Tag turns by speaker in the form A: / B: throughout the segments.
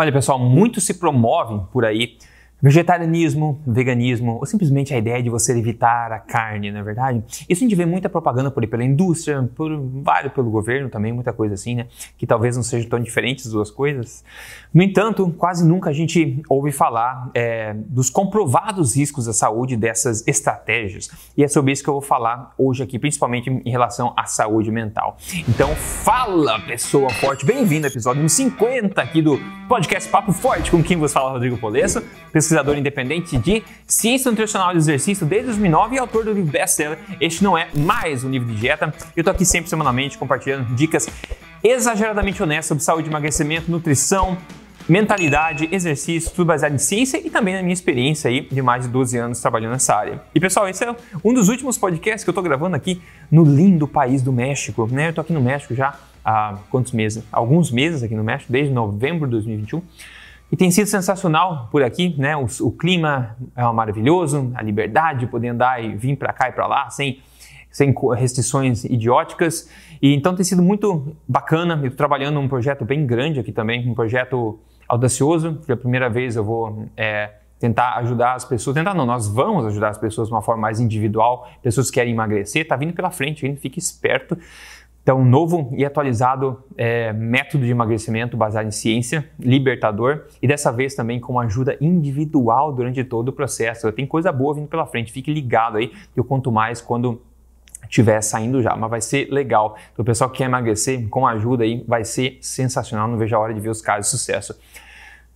A: Olha, pessoal, muito se promovem por aí Vegetarianismo, veganismo, ou simplesmente a ideia de você evitar a carne, não é verdade? Isso a gente vê muita propaganda por aí pela indústria, por vários pelo governo também, muita coisa assim, né? Que talvez não sejam tão diferentes as duas coisas. No entanto, quase nunca a gente ouve falar é, dos comprovados riscos à saúde dessas estratégias. E é sobre isso que eu vou falar hoje aqui, principalmente em relação à saúde mental. Então, fala, pessoa forte! Bem-vindo ao episódio 50 aqui do podcast Papo Forte, com quem você fala Rodrigo Polesso. Pessoa pesquisador independente de ciência nutricional e exercício desde 2009 e é autor do livro best-seller Este Não É Mais Um Livro de Dieta. Eu tô aqui sempre semanalmente compartilhando dicas exageradamente honestas sobre saúde, emagrecimento, nutrição, mentalidade, exercício, tudo baseado em ciência e também na minha experiência aí de mais de 12 anos trabalhando nessa área. E pessoal, esse é um dos últimos podcasts que eu tô gravando aqui no lindo país do México, né? Eu tô aqui no México já há quantos meses? Alguns meses aqui no México, desde novembro de 2021. E tem sido sensacional por aqui, né? O, o clima é maravilhoso, a liberdade de poder andar e vir para cá e para lá sem, sem restrições idióticas. E então tem sido muito bacana. Eu estou trabalhando um projeto bem grande aqui também, um projeto audacioso. Pela primeira vez eu vou é, tentar ajudar as pessoas. Tentar não, nós vamos ajudar as pessoas de uma forma mais individual. Pessoas que querem emagrecer, tá vindo pela frente, fique esperto. Então, novo e atualizado é, método de emagrecimento baseado em ciência, libertador e dessa vez também com ajuda individual durante todo o processo. Tem coisa boa vindo pela frente, fique ligado aí, eu conto mais quando estiver saindo já, mas vai ser legal. Então, o pessoal que quer emagrecer com ajuda aí vai ser sensacional, não vejo a hora de ver os casos de sucesso.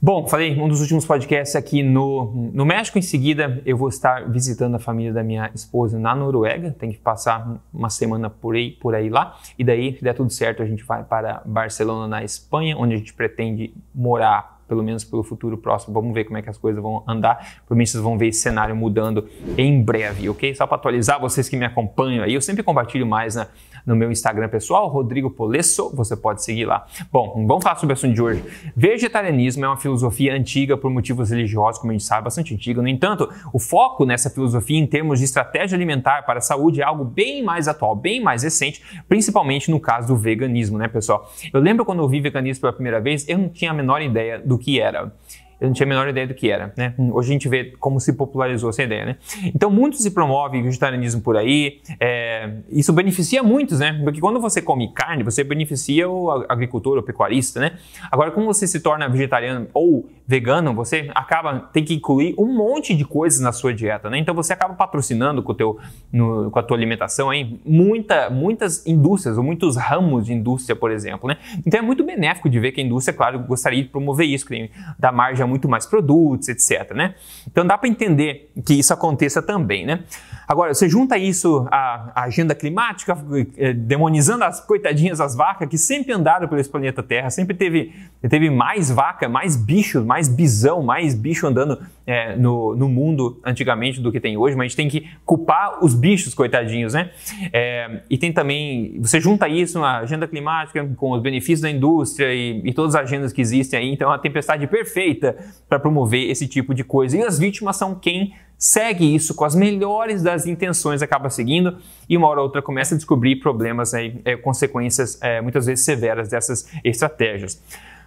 A: Bom, falei, um dos últimos podcasts aqui no, no México. Em seguida, eu vou estar visitando a família da minha esposa na Noruega. Tem que passar uma semana por aí, por aí lá. E daí, se der tudo certo, a gente vai para Barcelona, na Espanha, onde a gente pretende morar pelo menos pelo futuro próximo. Vamos ver como é que as coisas vão andar. Provavelmente vocês vão ver esse cenário mudando em breve, ok? Só para atualizar vocês que me acompanham aí, eu sempre compartilho mais né, no meu Instagram pessoal, Rodrigo Polesso, você pode seguir lá. Bom, vamos falar sobre o assunto de hoje. Vegetarianismo é uma filosofia antiga por motivos religiosos, como a gente sabe, bastante antiga. No entanto, o foco nessa filosofia em termos de estratégia alimentar para a saúde é algo bem mais atual, bem mais recente, principalmente no caso do veganismo, né, pessoal? Eu lembro quando eu vi veganismo pela primeira vez, eu não tinha a menor ideia do do que era eu não tinha a menor ideia do que era, né? Hoje a gente vê como se popularizou essa ideia, né? Então, muito se promove vegetarianismo por aí, é, isso beneficia muitos, né? Porque quando você come carne, você beneficia o agricultor, o pecuarista, né? Agora, como você se torna vegetariano ou vegano, você acaba, tem que incluir um monte de coisas na sua dieta, né? Então, você acaba patrocinando com, o teu, no, com a tua alimentação aí, muita, muitas indústrias, ou muitos ramos de indústria, por exemplo, né? Então, é muito benéfico de ver que a indústria, claro, gostaria de promover isso, que tem, da margem muito mais produtos, etc. Né? Então dá para entender que isso aconteça também. Né? Agora, você junta isso à agenda climática, eh, demonizando as coitadinhas as vacas que sempre andaram pelo planeta Terra, sempre teve, teve mais vaca, mais bicho, mais bisão, mais bicho andando é, no, no mundo antigamente do que tem hoje, mas a gente tem que culpar os bichos, coitadinhos, né? É, e tem também, você junta isso à agenda climática com os benefícios da indústria e, e todas as agendas que existem aí, então é uma tempestade perfeita para promover esse tipo de coisa. E as vítimas são quem segue isso com as melhores das intenções, acaba seguindo e uma hora ou outra começa a descobrir problemas, né, é, consequências é, muitas vezes severas dessas estratégias.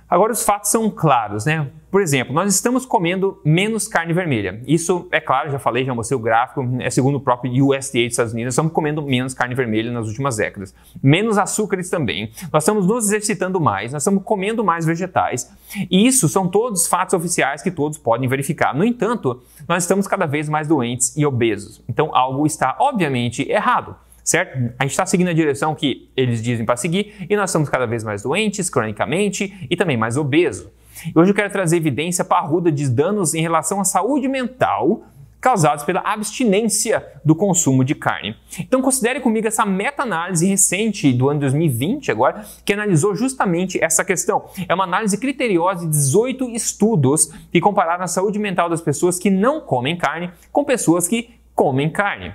A: Agora os fatos são claros, né? Por exemplo, nós estamos comendo menos carne vermelha. Isso é claro, já falei, já mostrei o gráfico, é segundo o próprio USDA dos Estados Unidos, estamos comendo menos carne vermelha nas últimas décadas. Menos açúcares também. Nós estamos nos exercitando mais, nós estamos comendo mais vegetais. E isso são todos fatos oficiais que todos podem verificar. No entanto, nós estamos cada vez mais doentes e obesos. Então algo está obviamente errado certo? A gente está seguindo a direção que eles dizem para seguir e nós estamos cada vez mais doentes, cronicamente e também mais obeso. hoje eu quero trazer evidência parruda de danos em relação à saúde mental causados pela abstinência do consumo de carne. Então considere comigo essa meta-análise recente do ano 2020 agora, que analisou justamente essa questão. É uma análise criteriosa de 18 estudos que compararam a saúde mental das pessoas que não comem carne com pessoas que comem carne.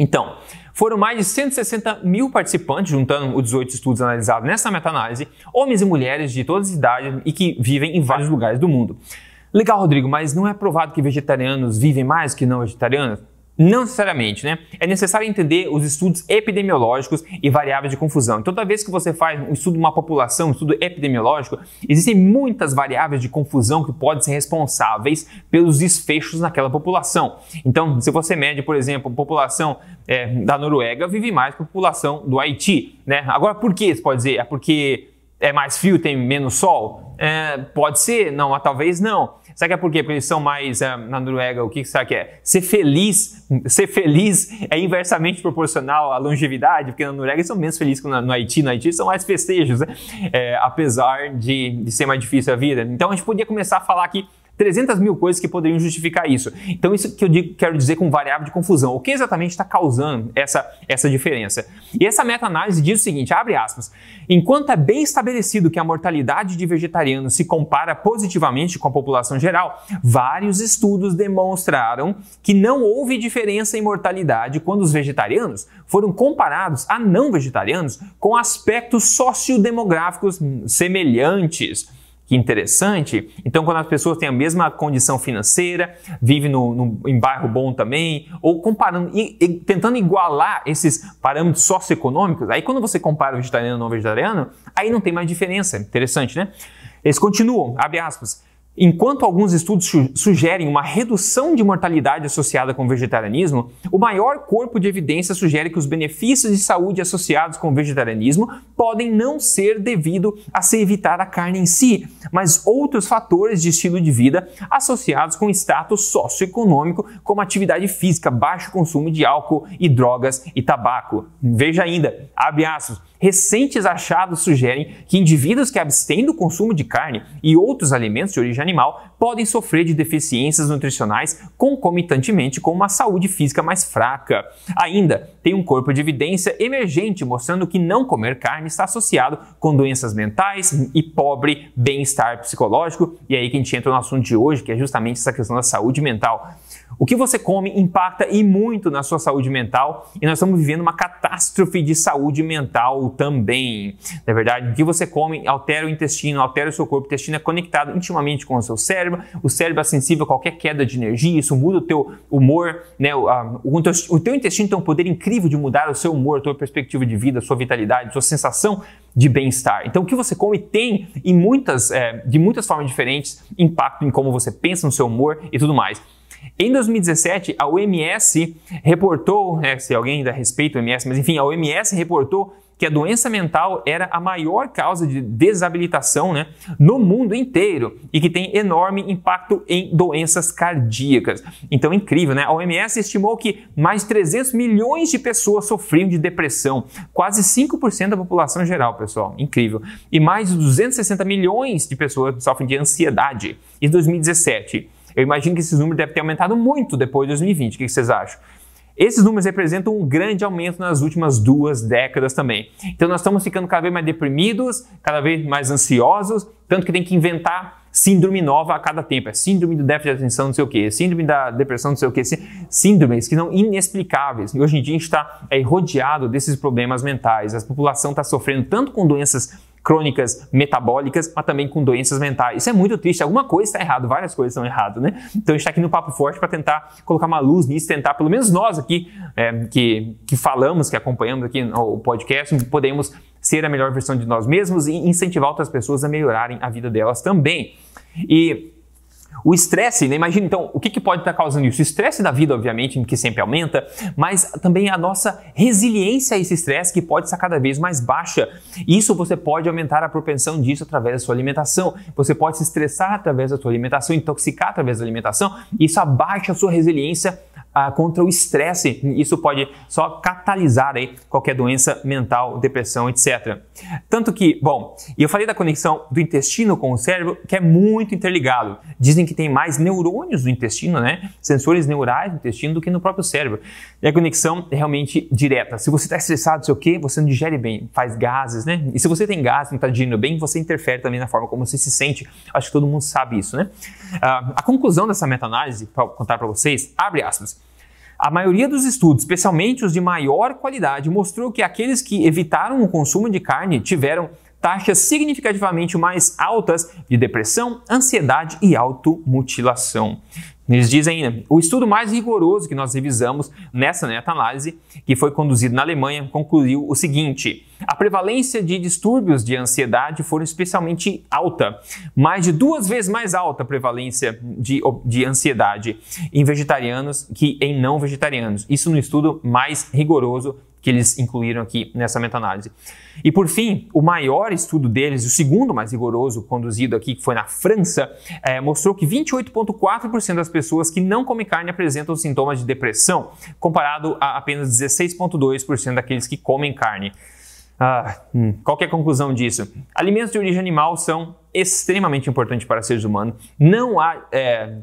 A: Então, foram mais de 160 mil participantes, juntando os 18 estudos analisados nessa meta-análise, homens e mulheres de todas as idades e que vivem em vários lugares do mundo. Legal, Rodrigo, mas não é provado que vegetarianos vivem mais que não vegetarianos? Não necessariamente, né? É necessário entender os estudos epidemiológicos e variáveis de confusão. Então, toda vez que você faz um estudo de uma população, um estudo epidemiológico, existem muitas variáveis de confusão que podem ser responsáveis pelos desfechos naquela população. Então, se você mede, por exemplo, a população é, da Noruega, vive mais que a população do Haiti, né? Agora, por que você pode dizer? É porque é mais frio, tem menos sol? É, pode ser, não, mas talvez não. Será que é por quê? Porque eles são mais, é, na Noruega, o que será que é? Ser feliz, ser feliz é inversamente proporcional à longevidade, porque na Noruega eles são menos felizes que no, no Haiti. No Haiti são mais festejos, né? é, apesar de, de ser mais difícil a vida. Então a gente podia começar a falar aqui 300 mil coisas que poderiam justificar isso. Então, isso que eu digo, quero dizer com variável de confusão. O que exatamente está causando essa, essa diferença? E essa meta-análise diz o seguinte, abre aspas, enquanto é bem estabelecido que a mortalidade de vegetarianos se compara positivamente com a população geral, vários estudos demonstraram que não houve diferença em mortalidade quando os vegetarianos foram comparados a não vegetarianos com aspectos sociodemográficos semelhantes. Que interessante. Então, quando as pessoas têm a mesma condição financeira, vivem no, no, em bairro bom também, ou comparando, e, e, tentando igualar esses parâmetros socioeconômicos, aí quando você compara o vegetariano e o não vegetariano, aí não tem mais diferença. Interessante, né? Eles continuam, abre aspas. Enquanto alguns estudos sugerem uma redução de mortalidade associada com o vegetarianismo, o maior corpo de evidência sugere que os benefícios de saúde associados com o vegetarianismo podem não ser devido a se evitar a carne em si, mas outros fatores de estilo de vida associados com status socioeconômico, como atividade física, baixo consumo de álcool e drogas e tabaco. Veja ainda, abre aspas, recentes achados sugerem que indivíduos que abstêm do consumo de carne e outros alimentos de origem animal podem sofrer de deficiências nutricionais concomitantemente com uma saúde física mais fraca. Ainda, tem um corpo de evidência emergente mostrando que não comer carne está associado com doenças mentais e pobre bem-estar psicológico. E é aí que a gente entra no assunto de hoje, que é justamente essa questão da saúde mental. O que você come impacta e muito na sua saúde mental e nós estamos vivendo uma catástrofe de saúde mental também. Na verdade, o que você come altera o intestino, altera o seu corpo. O intestino é conectado intimamente com o seu cérebro cérebro, o cérebro é sensível a qualquer queda de energia, isso muda o teu humor, né? O, a, o, teu, o teu intestino tem um poder incrível de mudar o seu humor, a tua perspectiva de vida, a sua vitalidade, a sua sensação de bem-estar. Então, o que você come tem, em muitas, é, de muitas formas diferentes, impacto em como você pensa no seu humor e tudo mais. Em 2017, a OMS reportou, né, se alguém ainda respeita o OMS, mas enfim, a OMS reportou que a doença mental era a maior causa de desabilitação né, no mundo inteiro e que tem enorme impacto em doenças cardíacas. Então, incrível, né? A OMS estimou que mais de 300 milhões de pessoas sofriam de depressão, quase 5% da população geral, pessoal. Incrível. E mais de 260 milhões de pessoas sofrem de ansiedade. Em 2017, eu imagino que esse número deve ter aumentado muito depois de 2020. O que vocês acham? Esses números representam um grande aumento nas últimas duas décadas também. Então nós estamos ficando cada vez mais deprimidos, cada vez mais ansiosos, tanto que tem que inventar síndrome nova a cada tempo. É síndrome do déficit de atenção, não sei o quê, é síndrome da depressão, não sei o quê. Síndromes que são inexplicáveis. E hoje em dia a gente está é, rodeado desses problemas mentais. A população está sofrendo tanto com doenças crônicas metabólicas, mas também com doenças mentais. Isso é muito triste. Alguma coisa está errado, várias coisas estão erradas, né? Então a gente está aqui no Papo Forte para tentar colocar uma luz nisso, tentar, pelo menos nós aqui é, que, que falamos, que acompanhamos aqui o podcast, podemos ser a melhor versão de nós mesmos e incentivar outras pessoas a melhorarem a vida delas também. E o estresse, né? imagina então, o que, que pode estar causando isso? O estresse da vida, obviamente, que sempre aumenta, mas também a nossa resiliência a esse estresse que pode estar cada vez mais baixa. Isso você pode aumentar a propensão disso através da sua alimentação. Você pode se estressar através da sua alimentação, intoxicar através da alimentação. Isso abaixa a sua resiliência ah, contra o estresse. Isso pode só catalisar aí qualquer doença mental, depressão, etc. Tanto que, bom, e eu falei da conexão do intestino com o cérebro, que é muito interligado. Dizem que tem mais neurônios no intestino, né? Sensores neurais no intestino do que no próprio cérebro. E a conexão é realmente direta. Se você está estressado, sei o quê, você não digere bem, faz gases, né? E se você tem gases, não está digerindo bem, você interfere também na forma como você se sente. Acho que todo mundo sabe isso, né? Ah, a conclusão dessa meta-análise, para contar para vocês, abre aspas. A maioria dos estudos, especialmente os de maior qualidade, mostrou que aqueles que evitaram o consumo de carne tiveram taxas significativamente mais altas de depressão, ansiedade e automutilação. Eles dizem ainda, né, o estudo mais rigoroso que nós revisamos nessa meta-análise, né, que foi conduzido na Alemanha, concluiu o seguinte: a prevalência de distúrbios de ansiedade foram especialmente alta, mais de duas vezes mais alta a prevalência de, de ansiedade em vegetarianos que em não vegetarianos. Isso no estudo mais rigoroso que eles incluíram aqui nessa meta-análise. E por fim, o maior estudo deles, o segundo mais rigoroso conduzido aqui, que foi na França, é, mostrou que 28,4% das pessoas que não comem carne apresentam sintomas de depressão, comparado a apenas 16,2% daqueles que comem carne. Ah, hum, qual é a conclusão disso? Alimentos de origem animal são extremamente importantes para seres humanos. Não há. É,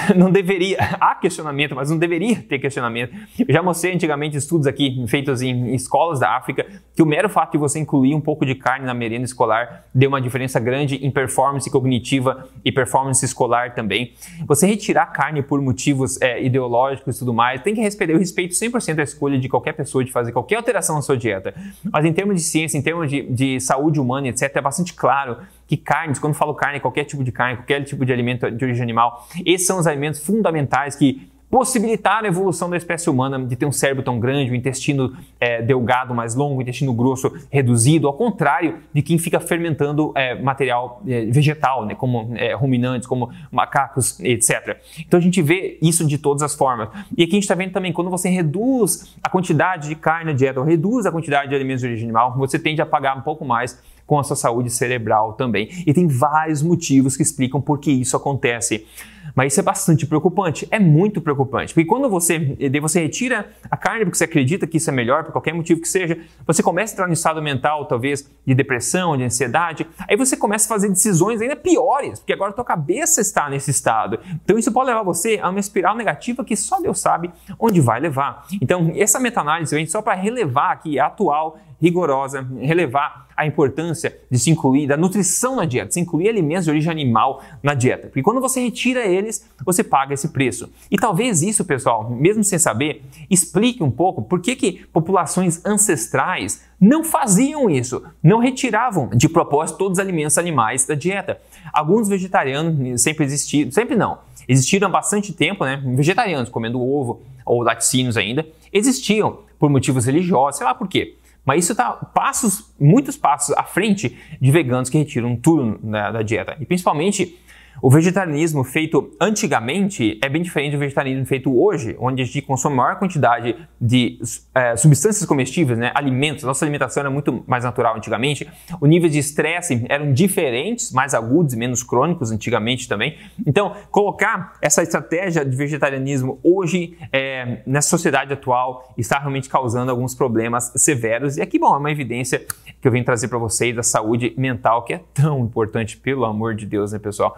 A: não deveria, há questionamento, mas não deveria ter questionamento. Eu já mostrei antigamente estudos aqui feitos em escolas da África que o mero fato de você incluir um pouco de carne na merenda escolar deu uma diferença grande em performance cognitiva e performance escolar também. Você retirar carne por motivos é, ideológicos e tudo mais, tem que respeitar, eu respeito 100% a escolha de qualquer pessoa de fazer qualquer alteração na sua dieta. Mas em termos de ciência, em termos de, de saúde humana, etc., é bastante claro que carnes, quando falo carne, qualquer tipo de carne, qualquer tipo de alimento de origem animal, esses são os alimentos fundamentais que possibilitaram a evolução da espécie humana de ter um cérebro tão grande, o um intestino é, delgado mais longo, o um intestino grosso reduzido, ao contrário de quem fica fermentando é, material é, vegetal, né, como é, ruminantes, como macacos, etc. Então a gente vê isso de todas as formas. E aqui a gente está vendo também, quando você reduz a quantidade de carne na dieta, ou reduz a quantidade de alimentos de origem animal, você tende a pagar um pouco mais com a sua saúde cerebral também. E tem vários motivos que explicam por que isso acontece. Mas isso é bastante preocupante, é muito preocupante. Porque quando você, eh, você retira a carne porque você acredita que isso é melhor, por qualquer motivo que seja, você começa a entrar no estado mental, talvez, de depressão, de ansiedade, aí você começa a fazer decisões ainda piores, porque agora a tua cabeça está nesse estado. Então isso pode levar você a uma espiral negativa que só Deus sabe onde vai levar. Então, essa meta-análise vem só para relevar aqui atual rigorosa, relevar a importância de se incluir da nutrição na dieta, se incluir alimentos de origem animal na dieta. Porque quando você retira eles, você paga esse preço. E talvez isso, pessoal, mesmo sem saber, explique um pouco por que, que populações ancestrais não faziam isso, não retiravam de propósito todos os alimentos animais da dieta. Alguns vegetarianos né, sempre existiram, sempre não, existiram há bastante tempo, né? Vegetarianos comendo ovo ou laticínios ainda, existiam por motivos religiosos, sei lá por quê. Mas isso está passos, muitos passos à frente de veganos que retiram tudo da, né, da dieta. E principalmente o vegetarianismo feito antigamente é bem diferente do vegetarianismo feito hoje, onde a gente consome maior quantidade de é, substâncias comestíveis, né, alimentos. Nossa alimentação era muito mais natural antigamente. Os níveis de estresse eram diferentes, mais agudos e menos crônicos antigamente também. Então, colocar essa estratégia de vegetarianismo hoje é, nessa sociedade atual está realmente causando alguns problemas severos. E aqui, bom, é uma evidência que eu vim trazer para vocês da saúde mental, que é tão importante, pelo amor de Deus, né, pessoal?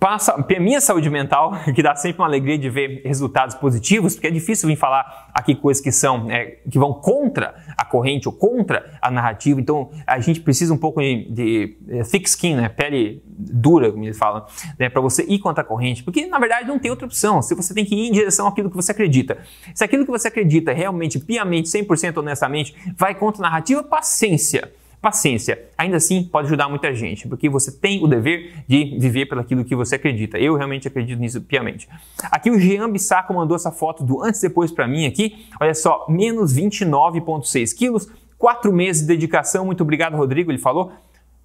A: passa minha saúde mental, que dá sempre uma alegria de ver resultados positivos, porque é difícil vir falar aqui coisas que são é, que vão contra a corrente ou contra a narrativa. Então a gente precisa um pouco de, de é, thick skin, né? pele dura, como eles falam, né? para você ir contra a corrente, porque na verdade não tem outra opção. Se você tem que ir em direção àquilo que você acredita, se aquilo que você acredita realmente piamente, 100% honestamente, vai contra a narrativa, paciência paciência. Ainda assim, pode ajudar muita gente, porque você tem o dever de viver pelaquilo que você acredita. Eu realmente acredito nisso piamente. Aqui o Jean Bissaco mandou essa foto do antes e depois para mim aqui. Olha só, menos 29,6 quilos, quatro meses de dedicação. Muito obrigado, Rodrigo, ele falou.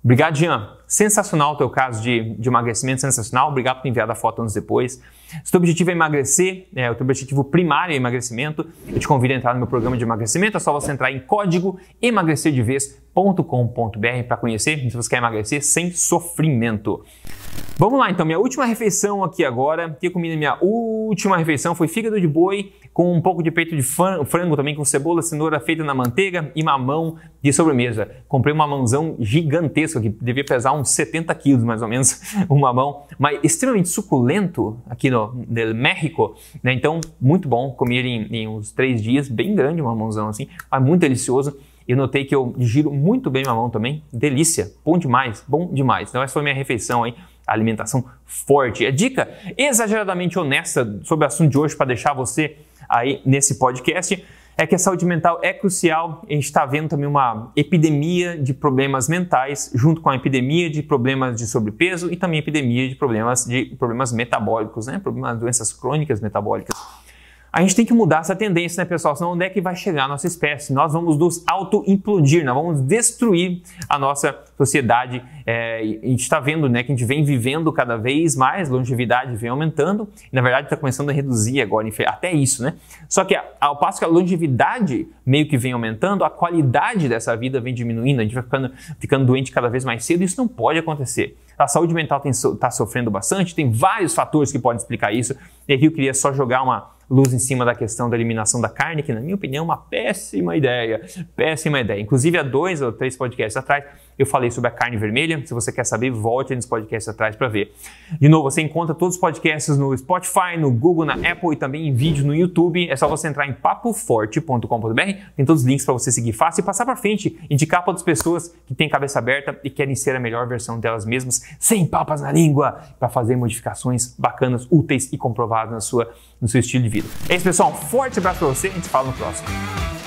A: Obrigado, Jean. Sensacional o teu caso de, de emagrecimento, sensacional. Obrigado por ter enviado a foto anos depois. Se o teu objetivo é emagrecer, é, o teu objetivo primário é emagrecimento, eu te convido a entrar no meu programa de emagrecimento. É só você entrar em código emagrecerdeves.com.br para conhecer se você quer emagrecer sem sofrimento. Vamos lá então, minha última refeição aqui agora. Que eu comi na minha última refeição foi fígado de boi com um pouco de peito de frango também, com cebola, cenoura feita na manteiga e mamão de sobremesa. Comprei um mamãozão gigantesco que devia pesar uns 70 quilos mais ou menos, um mamão, mas extremamente suculento aqui no, México, né? Então, muito bom. Comi ele em, em uns três dias, bem grande um mamãozão assim, mas muito delicioso. Eu notei que eu giro muito bem mamão mão também. Delícia, bom demais, bom demais. Então essa foi minha refeição aí alimentação forte. É dica exageradamente honesta sobre o assunto de hoje para deixar você aí nesse podcast é que a saúde mental é crucial. A gente está vendo também uma epidemia de problemas mentais, junto com a epidemia de problemas de sobrepeso e também epidemia de problemas de problemas metabólicos, né? Problemas doenças crônicas metabólicas. A gente tem que mudar essa tendência, né, pessoal? Senão onde é que vai chegar a nossa espécie? Nós vamos nos auto-implodir, nós vamos destruir a nossa sociedade. É, a gente está vendo, né, que a gente vem vivendo cada vez mais, longevidade vem aumentando, e na verdade está começando a reduzir agora, até isso, né? Só que ao passo que a longevidade meio que vem aumentando, a qualidade dessa vida vem diminuindo, a gente vai ficando, ficando doente cada vez mais cedo, isso não pode acontecer. A saúde mental está sofrendo bastante, tem vários fatores que podem explicar isso, e aqui eu queria só jogar uma luz em cima da questão da eliminação da carne, que na minha opinião é uma péssima ideia, péssima ideia. Inclusive há dois ou três podcasts atrás eu falei sobre a carne vermelha. Se você quer saber, volte nesse podcast atrás para ver. De novo, você encontra todos os podcasts no Spotify, no Google, na Apple e também em vídeo no YouTube. É só você entrar em papoforte.com.br. Tem todos os links para você seguir fácil e passar para frente, indicar para outras pessoas que têm cabeça aberta e querem ser a melhor versão delas mesmas, sem papas na língua, para fazer modificações bacanas, úteis e comprovadas na sua, no seu estilo de vida. É isso, pessoal. Um forte abraço para você. A gente se fala no próximo.